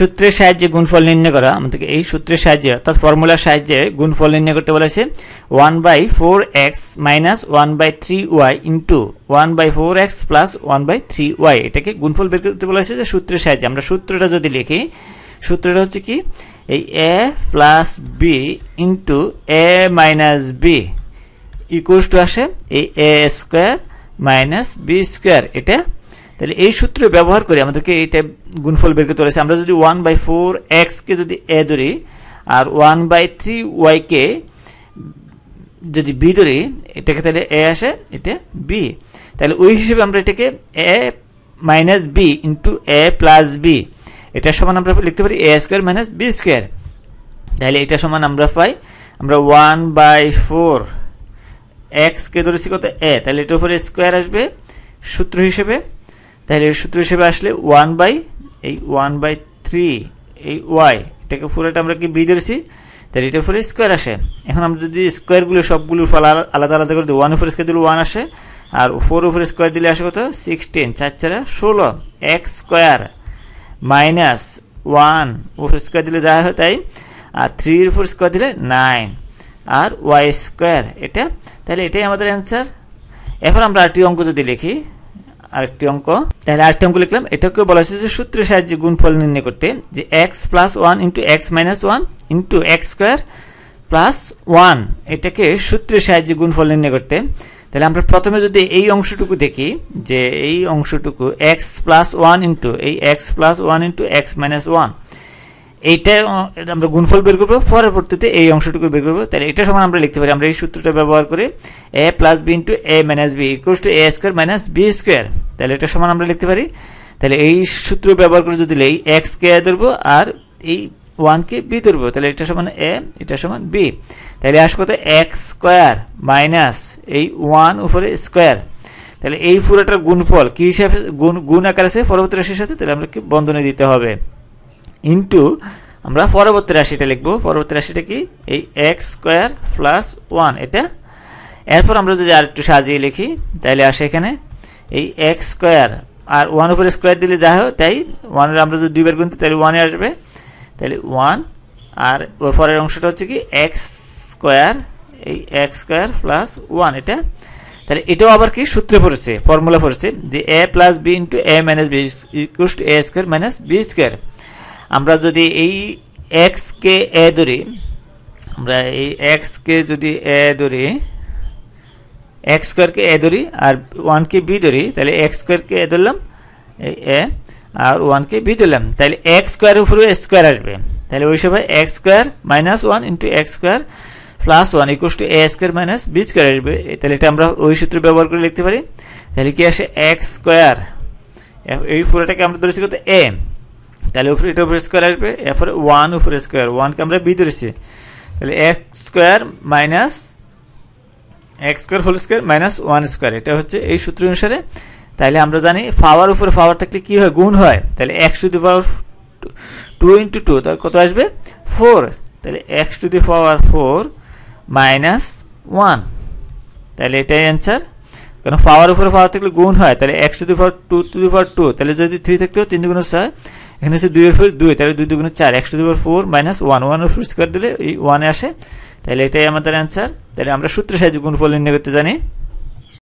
সূত্রের সাহায্যে গুণফল নির্ণয় করা আমাদেরকে এই সূত্রের সাহায্যে অর্থাৎ ফর্মুলার সাহায্যে গুণফল নির্ণয় করতে বলেছে one by four x minus one by three y into one by four x plus one by three y এটাকে গুণফল বের করতে বলেছে যে সূত্রের সাহায্যে আমরা সূত্রটা যদি লিখি সূত্রটা হচ্ছে কি এই A plus B into A minus B equal to আসে এই A square minus B square এটা তাহলে এই সূত্র ব্যবহার করে আমাদেরকে এইটা গুণফল বের করতে বলেছে আমরা যদি ওয়ান বাই ফোর এক্সকে যদি এ ধরি আর ওয়ান বাই থ্রি ওয়াইকে যদি বি ধরি এটাকে তাহলে এ আসে এটা বি তাহলে ওই হিসেবে আমরা এটাকে A minus B into A plus B এটার সমান আমরা লিখতে পারি A square minus B square তাহলে এটা সমান আমরা পাই আমরা ওয়ান বাই ফোর এক্স কে ধরেছি কত এ তাহলে এটার উপরে স্কোয়ার আসবে সূত্র হিসেবে তাহলে এর সূত্র হিসেবে আসলে ওয়ান বাই এই ওয়ান বাই থ্রি এই ওয়াই এটাকে একটা আমরা কি বি ধরেছি তাহলে এটা উপরে স্কোয়ার আসে এখন আমরা যদি স্কোয়ারগুলো সবগুলোর ফল আলাদা আলাদা করে দিই ওয়ান উপরে স্কোয়ার দিলে ওয়ান আসে আর ফোর উপরে স্কোয়ার দিলে আসে কত সিক্সটিন চার চারা ষোলো এক স্কোয়ার মাইনাস ওয়ান উপর স্কোয়ার দিলে যা হয় তাই আর থ্রির উপর স্কোয়ার দিলে নাইন আর ওয়াই স্কোয়ার এটা তাহলে এটাই আমাদের অ্যান্সার এখন আমরা আরটি অঙ্ক যদি লিখি আরেকটি অঙ্ক তাহলে আরেকটি অঙ্ক লিখলাম এটাকেও বলা হয়েছে যে সূত্রের সাহায্যে গুণফল নির্ণয় করতে যে x plus one into x minus one into x square plus one এটাকে সূত্রের সাহায্যে গুণফল নির্ণয় করতে তাহলে আমরা প্রথমে যদি এই অংশটুকু দেখি যে এই অংশটুকু এক্স প্লাস ওয়ান ইন্টু এই x plus one into x minus one এইটা আমরা গুণফল বের করবো পরবর্তীতে এই অংশটুকু বের করবো তাহলে এটা সমান আমরা লিখতে পারি আমরা এই সূত্রটা ব্যবহার করে A plus B into A minus B equal to A square minus B square তাহলে এটা সমান আমরা লিখতে পারি তাহলে এই সূত্র ব্যবহার করে যদি এই এক্স কে ধরবো আর এই ওয়ানকে বি ধরবো তাহলে এটা সমান এ এটা সমান বি তাহলে আস কত এক্স স্কোয়ার মাইনাস এই ওয়ান উপরে স্কোয়ার তাহলে এই পুরোটার গুণফল কী হিসাবে গুণ গুণ আকার আছে পরবর্তী রাশির সাথে তাহলে আমরা বন্ধনে দিতে হবে ইন্টু আমরা পরবর্তী রাশিটা লিখব পরবর্তী রাশিটা কি এই এক্স স্কোয়ার প্লাস ওয়ান এটা এরপর আমরা যদি আর একটু সাজিয়ে লিখি তাহলে আসে এখানে এই এক্স স্কোয়ার আর ওয়ান উপরে স্কোয়ার দিলে যা হয় তাই ওয়ানের আমরা যদি দুইবার গুনতে তাহলে ওয়ানে আসবে তাহলে ওয়ান আর ও পরের অংশটা হচ্ছে কি এক্স স্কোয়ার এই এক্স স্কোয়ার প্লাস ওয়ান এটা তাহলে এটাও আবার কি সূত্রে পড়েছে ফর্মুলা পড়েছে যে A plus B into A minus B equal to A square minus B square আমরা যদি এই এক্স কে এ ধরি আমরা এই এক্স কে যদি এ ধরি এক্স স্কোয়ারকে এ ধরি আর ওয়ানকে বি ধরি তাহলে এক্স স্কোয়ারকে এ ধরলাম এ আর ওয়ানকে বি ধরলাম তাহলে এক্স স্কোয়ারের উপরে স্কোয়ার আসবে তাহলে ওই সময় x square minus one into x square plus one equals to A square minus B square আসবে তাহলে এটা আমরা ওই সূত্র ব্যবহার করে লিখতে পারি তাহলে কি আসে এক্স স্কোয়ার এই পুরোটাকে আমরা ধরেছি কত এ তাহলে উপরে এটা উপরে স্কোয়ার আসবে এরপরে ওয়ান উপরে স্কোয়ার ওয়ানকে আমরা বি ধরেছি তাহলে x square minus x square whole square minus one square এটা হচ্ছে এই সূত্র অনুসারে তাহলে আমরা জানি পাওয়ার উপরে পাওয়ার থাকলে কী হয় গুণ হয় তাহলে x to the power two into two তাহলে কত আসবে ফোর তাহলে x to the power four minus one তাহলে এটাই অ্যান্সার কারণ পাওয়ার উপরে পাওয়ার থাকলে গুণ হয় তাহলে x to the power two to the power two তাহলে যদি থ্রি থাকতো তিন দুগুণ ছয় এখানে আছে দুই ফোর দুই তাহলে দুই দুগুণ চার একশো দুবার four minus one one four square দিলে এই ওয়ানে আসে তাহলে এটাই আমাদের অ্যান্সার তাহলে আমরা সূত্রের সাহায্যে গুণফল নির্ণয় করতে জানি